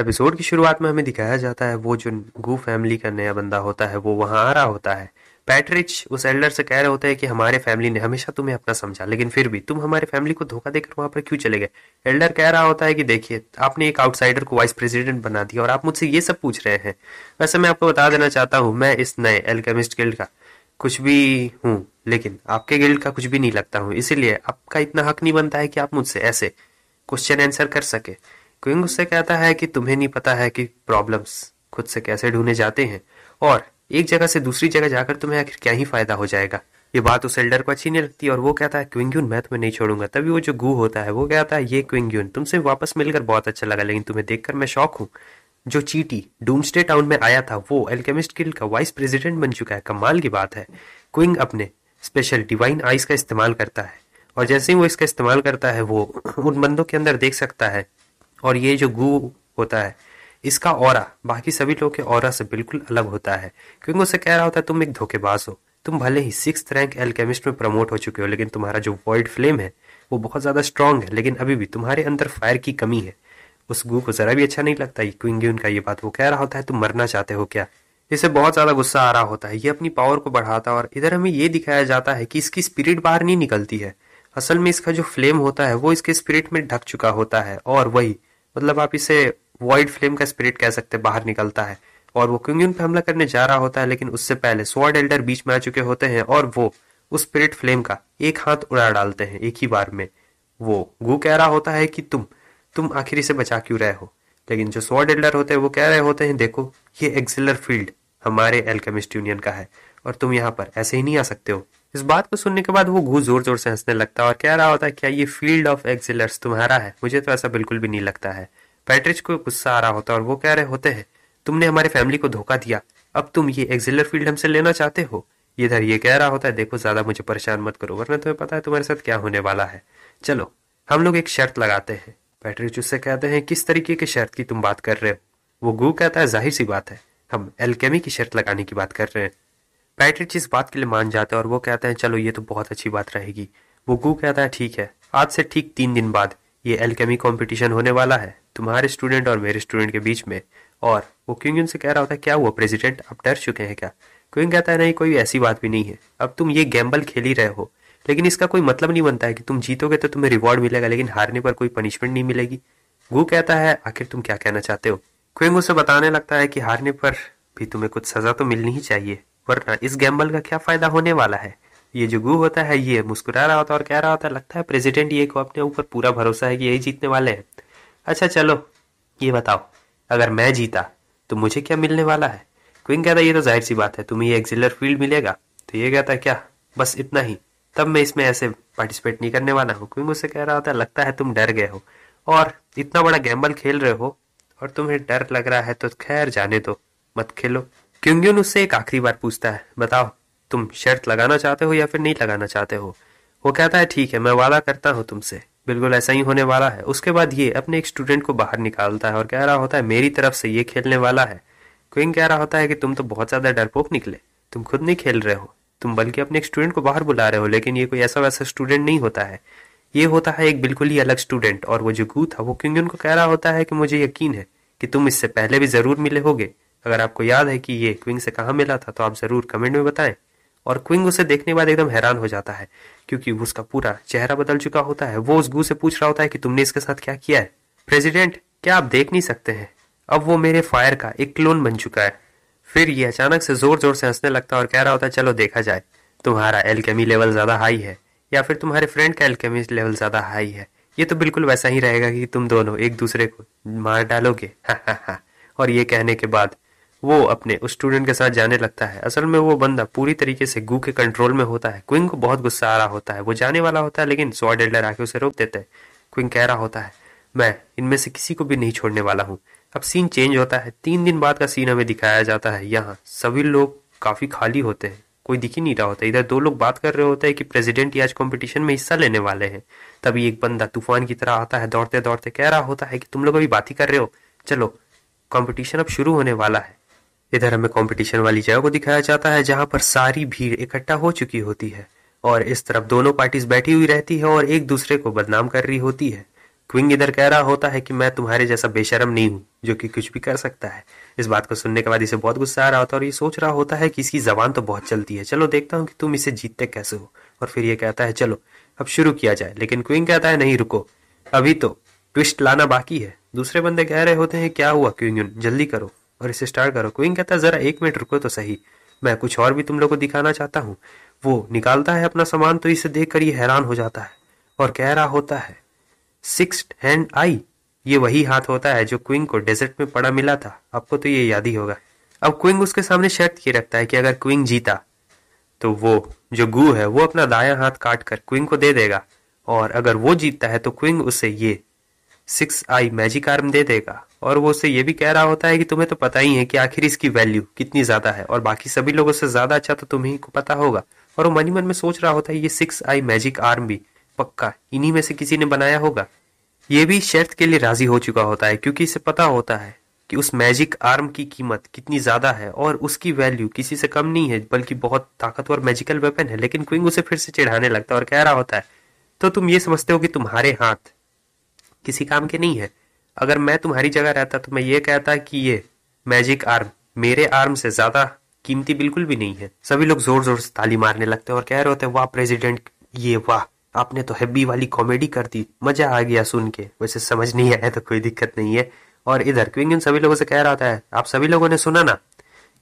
episode की शुरुआत में हमें दिखाया जाता है वो जो गू फैमिली का नया बंदा होता है वो वहाँ आ रहा होता है पैट्रिच उस एल्डर से कह रहे होते हैं कि हमारे फैमिली ने हमेशा तुम्हें अपना समझा लेकिन फिर भी तुम हमारे फैमिली को धोखा देकर वहां पर क्यों चले गए एल्डर कह रहा होता है कि देखिए आपने एक आउटसाइडर को वाइस प्रेसिडेंट बना दिया और आप मुझसे ये सब पूछ रहे हैं वैसे मैं आपको बता देना चाहता हूँ मैं इस नए एल्केमिस्ट गिल्ड का कुछ भी हूँ लेकिन आपके गिल्ड का कुछ भी नहीं लगता हूँ इसीलिए आपका इतना हक नहीं बनता है कि आप मुझसे ऐसे क्वेश्चन आंसर कर सके क्विंग उससे कहता है कि तुम्हें नहीं पता है कि प्रॉब्लम्स खुद से कैसे ढूंढे जाते हैं और एक जगह से दूसरी जगह जाकर तुम्हें आखिर क्या ही फायदा हो जाएगा ये बात उस एल्डर को अच्छी नहीं लगती और वो कहता है क्विंग्यून मैं तुम्हें नहीं छोड़ूंगा तभी वो जो गु होता है वो कहता है ये क्विंग्यून तुमसे वापस मिलकर बहुत अच्छा लगा लेकिन तुम्हें देखकर मैं शौक हूँ जो चीटी डूमस्टे टाउन में आया था वो एल्केमिस्ट किल का वाइस प्रेसिडेंट बन चुका है कमाल की बात है क्विंग अपने स्पेशल डिवाइन आइस का इस्तेमाल करता है और जैसे ही वो इसका इस्तेमाल करता है वो उन बंदों के अंदर देख सकता है और ये जो गु होता है इसका और बाकी सभी लोगों के और से बिल्कुल अलग होता है क्योंकि उसे कह रहा होता है तुम एक धोखेबाज हो तुम भले ही सिक्स रैंक एलकेमिस्ट में प्रमोट हो चुके हो लेकिन तुम्हारा जो वर्ल्ड फ्लेम है वो बहुत ज़्यादा स्ट्रांग है लेकिन अभी भी तुम्हारे अंदर फायर की कमी है उस गु को ज़रा भी अच्छा नहीं लगता क्योंकि उनका ये बात वो कह रहा होता है तुम मरना चाहते हो क्या इसे बहुत ज़्यादा गुस्सा आ रहा होता है ये अपनी पावर को बढ़ाता है और इधर हमें ये दिखाया जाता है कि इसकी स्पिरिट बाहर नहीं निकलती है असल में इसका जो फ्लेम होता है वो इसके स्पिरिट में ढक चुका होता है और वही मतलब आप इसे वाइट फ्लेम का स्पिरिट कह सकते हैं बाहर निकलता है और वो क्यूंगियन पे हमला करने जा रहा होता है लेकिन उससे पहले स्वॉर्ड एल्डर बीच में आ चुके होते हैं और वो उस स्पिरिट फ्लेम का एक हाथ उड़ा डालते हैं एक ही बार में वो गु कह रहा होता है कि तुम तुम आखिर इसे बचा क्यों रहे हो लेकिन जो स्वॉर्ड एल्डर होते हैं वो कह रहे होते हैं देखो ये एक्सिलर फील्ड हमारे एल्केमिस्ट यूनियन का है और तुम यहाँ पर ऐसे ही नहीं आ सकते हो इस बात को सुनने के बाद वो घू जोर जोर से हंसने लगता और कह रहा होता है क्या ये फील्ड ऑफ एक्सिलर्स तुम्हारा है मुझे तो ऐसा बिल्कुल भी नहीं लगता है पैट्रिज को गुस्सा आ रहा होता और वो कह रहे होते हैं तुमने हमारे फैमिली को धोखा दिया अब तुम ये एक्सिलर फील्ड हमसे लेना चाहते हो इधर ये कह रहा होता है देखो ज्यादा मुझे परेशान मत करो वरना तुम्हें पता है तुम्हारे साथ क्या होने वाला है चलो हम लोग एक शर्त लगाते हैं पैट्रिच उससे कहते हैं किस तरीके की शर्त की तुम बात कर रहे हो वो गु कहता है जाहिर सी बात है हम एल्केमी की शर्त लगाने की बात कर रहे हैं पैट्रिक इस बात के लिए मान जाता है और वो कहते हैं चलो ये तो बहुत अच्छी बात रहेगी वो गु कहता है ठीक है आज से ठीक तीन दिन बाद ये एलकेमी कंपटीशन होने वाला है तुम्हारे स्टूडेंट और मेरे स्टूडेंट के बीच में और वो क्यूंग से कह रहा होता है क्या हुआ प्रेसिडेंट आप डर चुके हैं क्या क्यूंग कहता है नहीं कोई ऐसी बात भी नहीं है अब तुम ये गैम्बल खेल ही रहे हो लेकिन इसका कोई मतलब नहीं बनता है कि तुम जीतोगे तो तुम्हें रिवॉर्ड मिलेगा लेकिन हारने पर कोई पनिशमेंट नहीं मिलेगी वो कहता है आखिर तुम क्या कहना चाहते हो क्विंग उसे बताने लगता है कि हारने पर भी तुम्हें कुछ सजा तो मिलनी ही चाहिए वरना इस गैम्बल का क्या फायदा होने वाला है ये जो गू होता है ये मुस्कुरा रहा होता और कह रहा होता लगता है प्रेसिडेंट ये को अपने ऊपर पूरा भरोसा है कि यही जीतने वाले हैं अच्छा चलो ये बताओ अगर मैं जीता तो मुझे क्या मिलने वाला है क्विंग कहता है ये तो जाहिर सी बात है तुम्हें ये एक्सिलर फील्ड मिलेगा तो ये कहता है क्या बस इतना ही तब मैं इसमें ऐसे पार्टिसिपेट नहीं करने वाला हूँ क्विंग उससे कह रहा होता लगता है तुम डर गए हो और इतना बड़ा गैम्बल खेल रहे हो और तुम्हें डर लग रहा है तो खैर जाने दो मत खेलो क्यूंग्यून उससे एक आखिरी बार पूछता है बताओ तुम शर्त लगाना चाहते हो या फिर नहीं लगाना चाहते हो वो कहता है ठीक है मैं वादा करता हूँ तुमसे बिल्कुल ऐसा ही होने वाला है उसके बाद ये अपने एक स्टूडेंट को बाहर निकालता है और कह रहा होता है मेरी तरफ से ये खेलने वाला है क्विंग कह रहा होता है कि तुम तो बहुत ज़्यादा डरपोक निकले तुम खुद नहीं खेल रहे हो तुम बल्कि अपने एक स्टूडेंट को बाहर बुला रहे हो लेकिन ये कोई ऐसा वैसा स्टूडेंट नहीं होता है ये होता है एक बिल्कुल ही अलग स्टूडेंट और वो जो गू था वो क्विंग को कह रहा होता है कि मुझे यकीन है कि तुम इससे पहले भी ज़रूर मिले होगे अगर आपको याद है कि ये क्विंग से कहाँ मिला था तो आप ज़रूर कमेंट में बताएं और क्विंग उसे देखने के बाद एकदम हैरान हो जाता है क्योंकि उसका पूरा चेहरा बदल चुका होता है वो उस गु से पूछ रहा होता है कि तुमने इसके साथ क्या किया है प्रेसिडेंट क्या आप देख नहीं सकते हैं अब वो मेरे फायर का एक क्लोन बन चुका है फिर ये अचानक से जोर जोर से हंसने लगता है और कह रहा होता है चलो देखा जाए तुम्हारा एलकेमी लेवल ज़्यादा हाई है या फिर तुम्हारे फ्रेंड का एलकेमी लेवल ज़्यादा हाई है ये तो बिल्कुल वैसा ही रहेगा कि तुम दोनों एक दूसरे को मार डालोगे और ये कहने के बाद वो अपने उस स्टूडेंट के साथ जाने लगता है असल में वो बंदा पूरी तरीके से गु के कंट्रोल में होता है क्विंग को बहुत गुस्सा आ रहा होता है वो जाने वाला होता है लेकिन सॉ डेडलर आके उसे रोक देते हैं क्विंग कह रहा होता है मैं इनमें से किसी को भी नहीं छोड़ने वाला हूँ अब सीन चेंज होता है तीन दिन बाद का सीन हमें दिखाया जाता है यहाँ सभी लोग काफ़ी खाली होते हैं कोई दिख ही नहीं रहा होता इधर दो लोग बात कर रहे होते हैं कि प्रेसिडेंट आज कंपटीशन में हिस्सा लेने वाले हैं तभी एक बंदा तूफान की तरह आता है दौड़ते दौड़ते कह रहा होता है कि तुम लोग अभी बात ही कर रहे हो चलो कंपटीशन अब शुरू होने वाला है इधर हमें कंपटीशन वाली जगह को दिखाया जाता है जहां पर सारी भीड़ इकट्ठा हो चुकी होती है और इस तरफ दोनों पार्टीज बैठी हुई रहती है और एक दूसरे को बदनाम कर रही होती है क्विंग इधर कह रहा होता है कि मैं तुम्हारे जैसा बेशरम नहीं हूं जो कि कुछ भी कर सकता है इस बात को सुनने के बाद इसे बहुत गुस्सा आ रहा होता है और ये सोच रहा होता है कि इसकी जबान तो बहुत चलती है चलो देखता हूँ कि तुम इसे जीतते कैसे हो और फिर ये कहता है चलो अब शुरू किया जाए लेकिन क्विंग कहता है नहीं रुको अभी तो ट्विस्ट लाना बाकी है दूसरे बंदे कह रहे होते हैं क्या हुआ क्विंग जल्दी करो और इसे स्टार्ट करो क्विंग कहता है जरा एक मिनट रुको तो सही मैं कुछ और भी तुम लोग को दिखाना चाहता हूँ वो निकालता है अपना सामान तो इसे देख ये हैरान हो जाता है और कह रहा होता है सिक्स हैंड आई ये वही हाथ होता है जो क्विंग को डेजर्ट में पड़ा मिला था आपको तो ये याद ही होगा अब क्विंग उसके सामने शर्त ये रखता है कि अगर क्विंग जीता तो वो जो गु है वो अपना दाया हाथ काट कर क्विंग को दे देगा और अगर वो जीतता है तो क्विंग उसे ये सिक्स आई मैजिक आर्म दे देगा और वो उसे ये भी कह रहा होता है कि तुम्हें तो पता ही है कि आखिर इसकी वैल्यू कितनी ज्यादा है और बाकी सभी लोगों से ज्यादा अच्छा तो तुम्हें को पता होगा और वो मनी मन में सोच रहा होता है ये सिक्स आई मैजिक आर्म भी पक्का इन्हीं में से किसी ने बनाया होगा ये भी शर्त के लिए राजी हो चुका होता है क्योंकि इसे पता होता है कि उस मैजिक आर्म की कीमत कितनी ज्यादा है और उसकी वैल्यू किसी से कम नहीं है बल्कि बहुत ताकतवर मैजिकल वेपन है लेकिन क्विंग उसे फिर से चिढ़ाने लगता है और कह रहा होता है तो तुम ये समझते हो कि तुम्हारे हाथ किसी काम के नहीं है अगर मैं तुम्हारी जगह रहता तो मैं ये कहता कि ये मैजिक आर्म मेरे आर्म से ज्यादा कीमती बिल्कुल भी नहीं है सभी लोग जोर जोर से ताली मारने लगते हैं और कह रहे होते हैं वाह प्रेसिडेंट ये वाह आपने तो हैब्बी वाली कॉमेडी कर दी मजा आ गया सुन के वैसे समझ नहीं आया तो कोई दिक्कत नहीं है और इधर क्विंग सभी लोगों से कह रहा था आप सभी लोगों ने सुना ना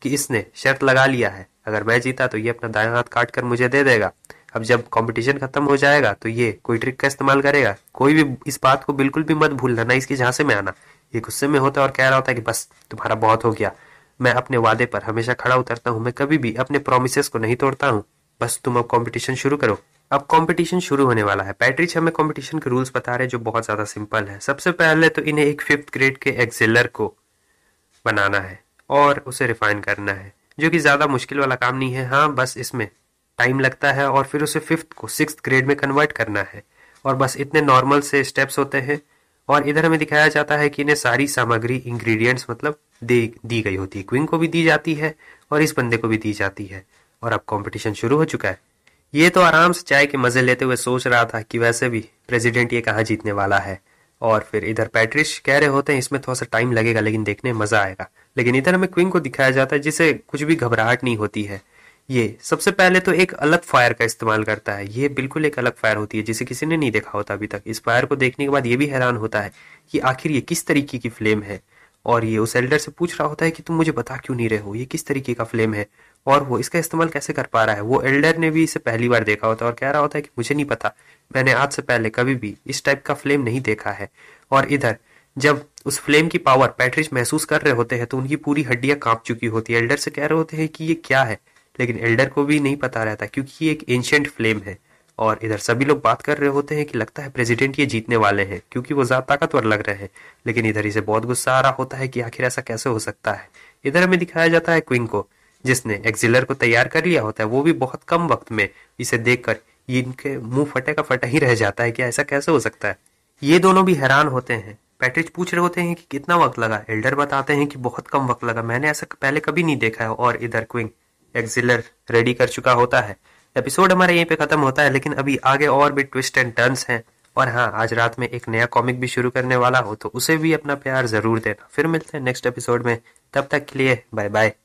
कि इसने शर्त लगा लिया है अगर मैं जीता तो ये अपना दाया हाथ काट कर मुझे दे देगा अब जब कंपटीशन खत्म हो जाएगा तो ये कोई ट्रिक का इस्तेमाल करेगा कोई भी इस बात को बिल्कुल भी मत भूलना ना इसके झांसे में आना ये गुस्से में होता है और कह रहा होता है कि बस तुम्हारा बहुत हो गया मैं अपने वादे पर हमेशा खड़ा उतरता हूँ मैं कभी भी अपने प्रोमिस को नहीं तोड़ता हूँ बस तुम अब कॉम्पिटिशन शुरू करो अब कॉम्पिटिशन शुरू होने वाला है पैट्रिच हमें कॉम्पिटिशन के रूल्स बता रहे हैं जो बहुत ज़्यादा सिंपल है सबसे पहले तो इन्हें एक फिफ्थ ग्रेड के एक्सेलर को बनाना है और उसे रिफाइन करना है जो कि ज़्यादा मुश्किल वाला काम नहीं है हाँ बस इसमें टाइम लगता है और फिर उसे फिफ्थ को सिक्स ग्रेड में कन्वर्ट करना है और बस इतने नॉर्मल से स्टेप्स होते हैं और इधर हमें दिखाया जाता है कि इन्हें सारी सामग्री इंग्रेडिएंट्स मतलब दे दी गई होती है क्विंग को भी दी जाती है और इस बंदे को भी दी जाती है और अब कंपटीशन शुरू हो चुका है ये तो आराम से चाय के मजे लेते हुए सोच रहा था कि वैसे भी प्रेसिडेंट ये कहाँ जीतने वाला है और फिर इधर पैट्रिश कह रहे होते हैं इसमें थोड़ा सा टाइम लगेगा लेकिन देखने मजा आएगा लेकिन इधर हमें क्विंग को दिखाया जाता है जिसे कुछ भी घबराहट नहीं होती है ये सबसे पहले तो एक अलग फायर का इस्तेमाल करता है ये बिल्कुल एक अलग फायर होती है जिसे किसी ने नहीं देखा होता अभी तक इस फायर को देखने के बाद ये भी हैरान होता है कि आखिर ये किस तरीके की फ्लेम है और ये उस एल्डर से पूछ रहा होता है कि तुम मुझे बता क्यों नहीं रहे हो ये किस तरीके का फ्लेम है और वो इसका इस्तेमाल कैसे कर पा रहा है वो एल्डर ने भी इसे पहली बार देखा होता है और कह रहा होता है कि मुझे नहीं पता मैंने आज से पहले कभी भी इस टाइप का फ्लेम नहीं देखा है और इधर जब उस फ्लेम की पावर पैट्रिज महसूस कर रहे होते हैं तो उनकी पूरी हड्डियां कांप चुकी होती है एल्डर से कह रहे होते हैं कि ये क्या है लेकिन एल्डर को भी नहीं पता रहता क्योंकि ये एक एंशंट फ्लेम है और इधर सभी लोग बात कर रहे होते हैं कि लगता है प्रेसिडेंट ये जीतने वाले हैं क्योंकि वो ज़्यादा ताकतवर लग रहे हैं लेकिन इधर इसे बहुत गुस्सा आ रहा होता है कि आखिर ऐसा कैसे हो सकता है इधर हमें दिखाया जाता है क्विंग को जिसने एक्सिलर को तैयार कर लिया होता है वो भी बहुत कम वक्त में इसे देख कर इनके मुंह फटे का फटा ही रह जाता है कि ऐसा कैसे हो सकता है ये दोनों भी हैरान होते हैं पैट्रिज पूछ रहे होते हैं कि कितना वक्त लगा एल्डर बताते हैं कि बहुत कम वक्त लगा मैंने ऐसा पहले कभी नहीं देखा है और इधर क्विंग एक्सिलर रेडी कर चुका होता है एपिसोड हमारे यहीं पे खत्म होता है लेकिन अभी आगे और भी ट्विस्ट एंड टर्न्स हैं और हाँ आज रात में एक नया कॉमिक भी शुरू करने वाला हो तो उसे भी अपना प्यार जरूर देना फिर मिलते हैं नेक्स्ट एपिसोड में तब तक के लिए बाय बाय